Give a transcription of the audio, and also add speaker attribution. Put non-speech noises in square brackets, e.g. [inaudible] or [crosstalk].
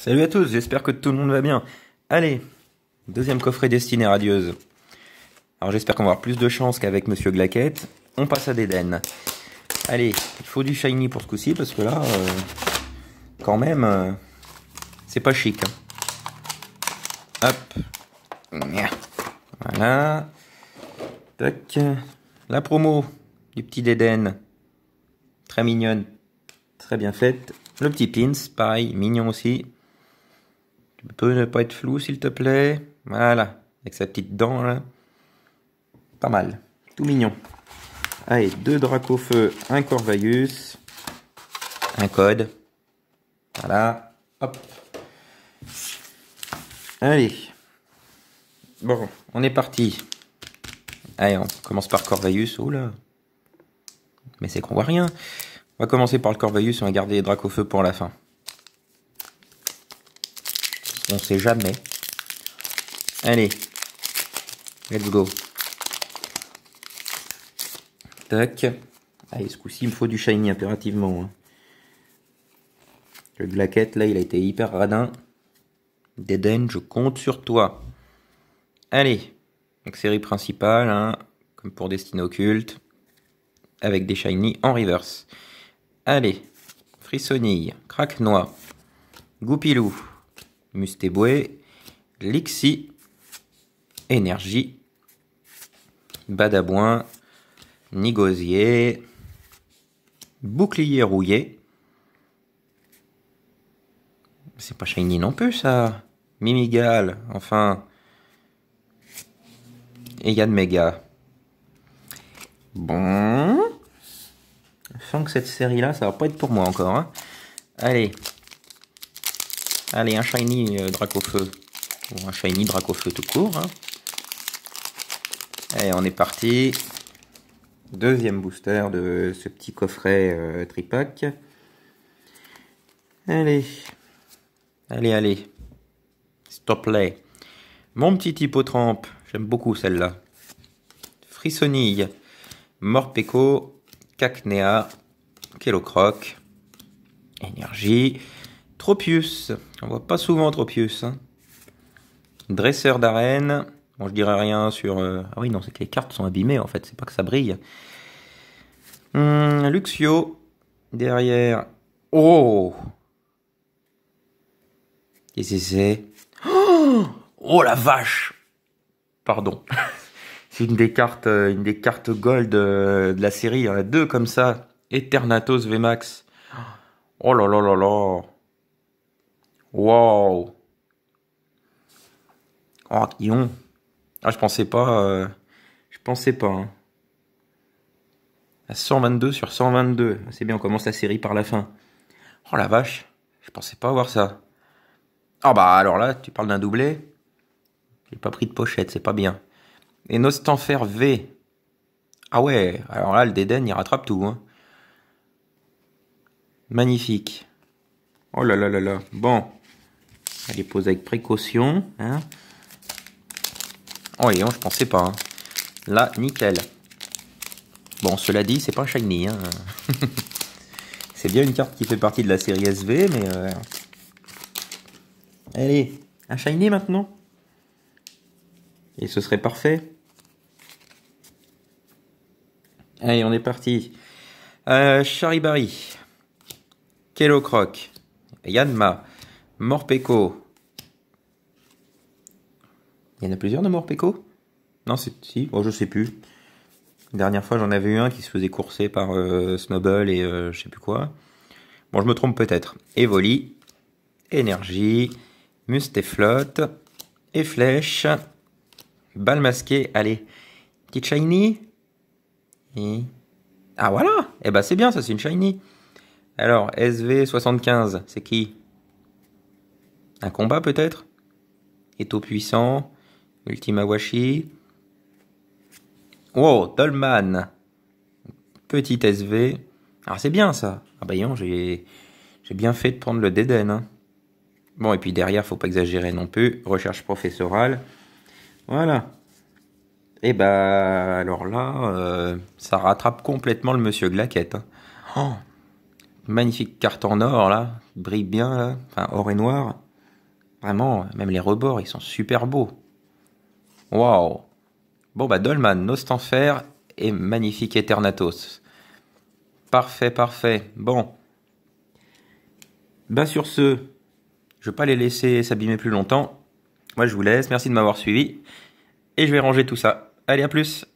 Speaker 1: Salut à tous, j'espère que tout le monde va bien. Allez, deuxième coffret destiné radieuse. Alors j'espère qu'on va avoir plus de chance qu'avec Monsieur Glaquette. On passe à Deden Allez, il faut du shiny pour ce coup-ci parce que là, euh, quand même, euh, c'est pas chic. Hein. Hop. Voilà. Tac. La promo du petit Deden Très mignonne. Très bien faite. Le petit pins, pareil, mignon aussi. Tu peux ne pas être flou, s'il te plaît Voilà, avec sa petite dent, là. Pas mal, tout mignon. Allez, deux dracs feu, un Corvaeus, un code. Voilà, hop. Allez. Bon, on est parti. Allez, on commence par Corvaeus. Oh là Mais c'est qu'on voit rien. On va commencer par le Corvaeus, on va garder les dracs feu pour la fin. On sait jamais. Allez. Let's go. Tac. Allez, ah, ce coup-ci, il me faut du shiny impérativement. Hein. Le Glaquette, là, il a été hyper radin. Deden, je compte sur toi. Allez. Donc, série principale, hein, comme pour Destin Occulte. Avec des shiny en reverse. Allez. Frissonnille. Craque-noix. Goupilou. Mustéboué... Lixi, Énergie, Badabouin, Nigosier, Bouclier rouillé. C'est pas shiny non plus ça. Mimigal, enfin. Et Yann Mega. Bon. Je sens que cette série là, ça va pas être pour moi encore. Hein. Allez, Allez, un shiny euh, draco feu, Ou un shiny feu tout court. Et hein. on est parti. Deuxième booster de ce petit coffret tripac euh, tripack. Allez. Allez, allez. Stop play. Mon petit hippotrampe. J'aime beaucoup celle-là. Frissonille. Morpeko. Cacnea. Kélocroc. Énergie. Tropius. On voit pas souvent Tropius. Hein. Dresseur d'arène. Bon, je dirais rien sur. Euh, ah oui, non, c'est que les cartes sont abîmées en fait, c'est pas que ça brille. Hum, Luxio. Derrière. Oh Qu'est-ce c'est oh, oh, la vache Pardon. [laughs] c'est une des cartes euh, une des cartes gold euh, de la série. Il y en a deux comme ça. Eternatus Vmax. Oh là là là là Wow. Oh, ah, Guillon. Ah, je pensais pas. Euh, je pensais pas. Hein. À 122 sur 122. C'est bien, on commence la série par la fin. Oh la vache. Je pensais pas avoir ça. oh, bah alors là, tu parles d'un doublé. J'ai pas pris de pochette, c'est pas bien. Et Nostanfer V. Ah ouais, alors là, le Deden il rattrape tout. Hein. Magnifique. Oh là là là là. Bon. Elle est posée avec précaution. Hein. Oh, et on, pensais pas. La hein. Là, nickel. Bon, cela dit, c'est pas un shiny. Hein. [laughs] c'est bien une carte qui fait partie de la série SV, mais... Allez, euh, un shiny maintenant. Et ce serait parfait. Allez, on est parti. Charibari, euh, Kello Croc, Yanma, Morpeko. Il y en a plusieurs de Morpeko Non, c'est si, bon, oh, je sais plus. dernière fois, j'en avais eu un qui se faisait courser par euh, Snowball et euh, je sais plus quoi. Bon, je me trompe peut-être. Evoli, Énergie, Mustéflotte, et Flèche, Balle masquée, allez. Petite Shiny Ah voilà Eh ben c'est bien, ça c'est une Shiny. Alors, SV75, c'est qui un combat peut-être Eto puissant, Ultima Washi. Wow, Dolman Petit SV. Alors ah, c'est bien ça. Ah bah j'ai bien fait de prendre le Deden. Hein. Bon, et puis derrière, faut pas exagérer non plus. Recherche professorale. Voilà. Et eh bah alors là, euh, ça rattrape complètement le monsieur Glaquette. Hein. Oh, magnifique carte en or là, brille bien là, enfin or et noir. Vraiment, même les rebords, ils sont super beaux. Waouh Bon bah Dolman, Nostanfer et magnifique Eternatos. Parfait, parfait. Bon. Ben sur ce, je vais pas les laisser s'abîmer plus longtemps. Moi je vous laisse, merci de m'avoir suivi. Et je vais ranger tout ça. Allez, à plus